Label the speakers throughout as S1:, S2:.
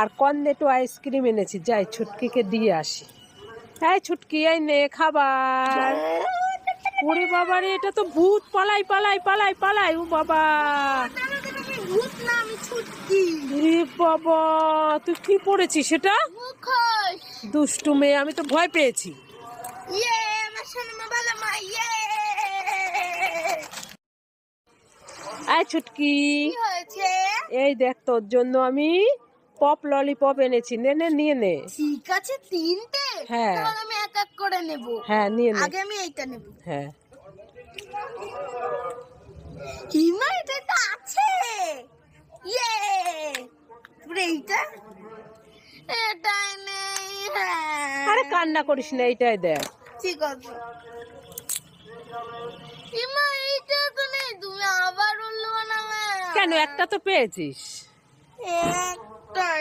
S1: আর Cornetto ice cream এনেছি যাই ছুটকিকে দিয়ে আসি এই ছুটকি এই নে খাবার ওরে বাবা রে এটা তো ভূত পালাই পালাই পালাই পালাই ও বাবা রে বাবা তুই কি পড়েছিস সেটা দুষ্টু মেয়ে আমি তো ভয় পেয়েছি ইয়ে আয় ছুটকি এই দেখ তোর জন্য আমি পপ ললিপপ এনেছি নে নে নিয়ে নে ঠিক আছে তিনটে হ্যাঁ তাহলে আমি এক এক করে নেব হ্যাঁ নিয়ে নে আগে আমি এইটা নেব হ্যাঁ হিমা এটা তো আছে ইয়ে পুরো এইটা এটা নেই হ্যাঁ। আরে কান্না করিস না এইটাই দেখ ঠিক আছে হিমা এইটা তো নেই তুমি আবার বললো না কেন একটা তো পেয়েছিস এক টাই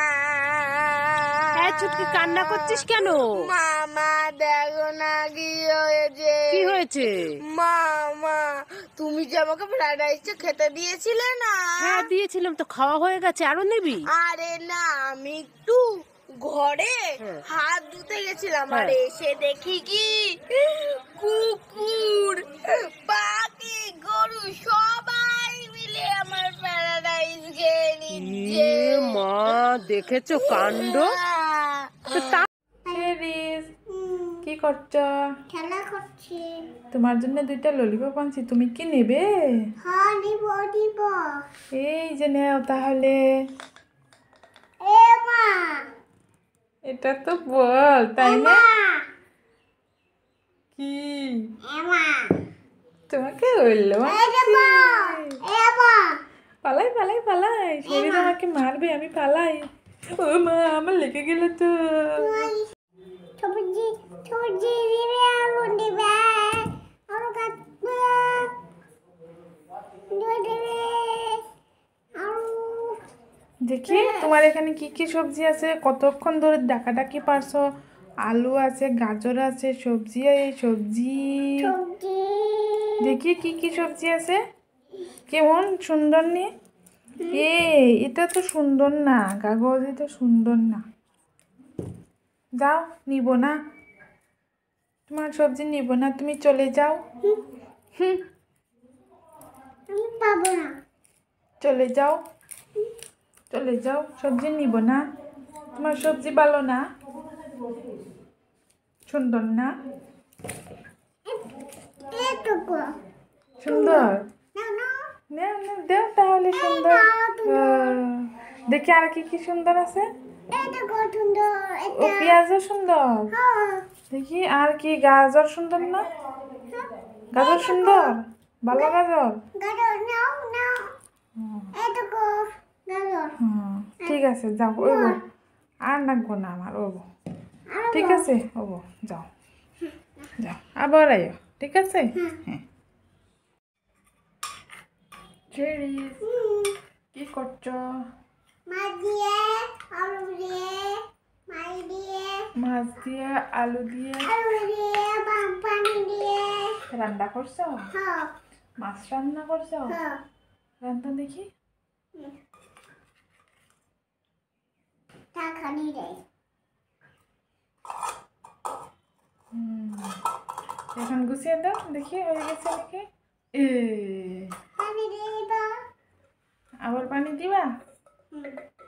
S1: হ্যাঁ, কান্না করছিস কেন মামা দেখো না কি হয়েছে মামা তুমি যে আমাকে ফ্রাইড রাইস খেতে দিয়েছিলে না হ্যাঁ দিয়েছিলাম তো খাওয়া হয়ে গেছে আরো নিবি আরে না আমি একটু ঘরে হ্যাঁ। হাত ধুতে গেছিলাম আর হ্যাঁ। এসে দেখি কি কুকুর দেখেছো কাণ্ড কি তোমার জন্য দুইটা ললিপপ আনছি তুমি কি নেবে হ্যাঁ, নিব এই যে নাও তাহলে মা এটা তো বল তাই না কি তোমাকে বললো পালাই পালাই পালাই শরীর আমাকে মারবে আমি পালাই ও মা আমার লেগে গেল তো দেখি তোমার এখানে কি কি সবজি আছে কতক্ষণ ধরে ডাকাডাকি পারছো আলু আছে গাজর আছে সবজি সবজি দেখি কি কি সবজি আছে কেমন সুন্দর নি এ এটা তো সুন্দর না কাগজ এটা সুন্দর না যাও নিব না তোমার সবজি নিব না তুমি চলে যাও চলে যাও চলে যাও সবজি নিব না তোমার সবজি ভালো না সুন্দর না সুন্দর নেও দেও তাহলে সুন্দর দেখি আর কি কি সুন্দর আছে ও পেঁয়াজও সুন্দর হ্যাঁ। দেখি আর কি গাজর সুন্দর না গাজর সুন্দর ভালো গাজর ঠিক আছে যাও হ্যাঁ। ওই আর নাকবো না আমার ও ঠিক আছে ও যাও যাও আবার আইও ঠিক আছে হ্যাঁ, হ্যাঁ। চেরিস কি করছো মাছ দিয়ে আলু দিয়ে রান্না করছো হ্যাঁ। মাছ রান্না করছো হ্যাঁ। রান্না দেখি এখন গুছিয়ে দাও দেখি হয়ে গেছে নাকি এ Boleh pamit jiwa? Hmm.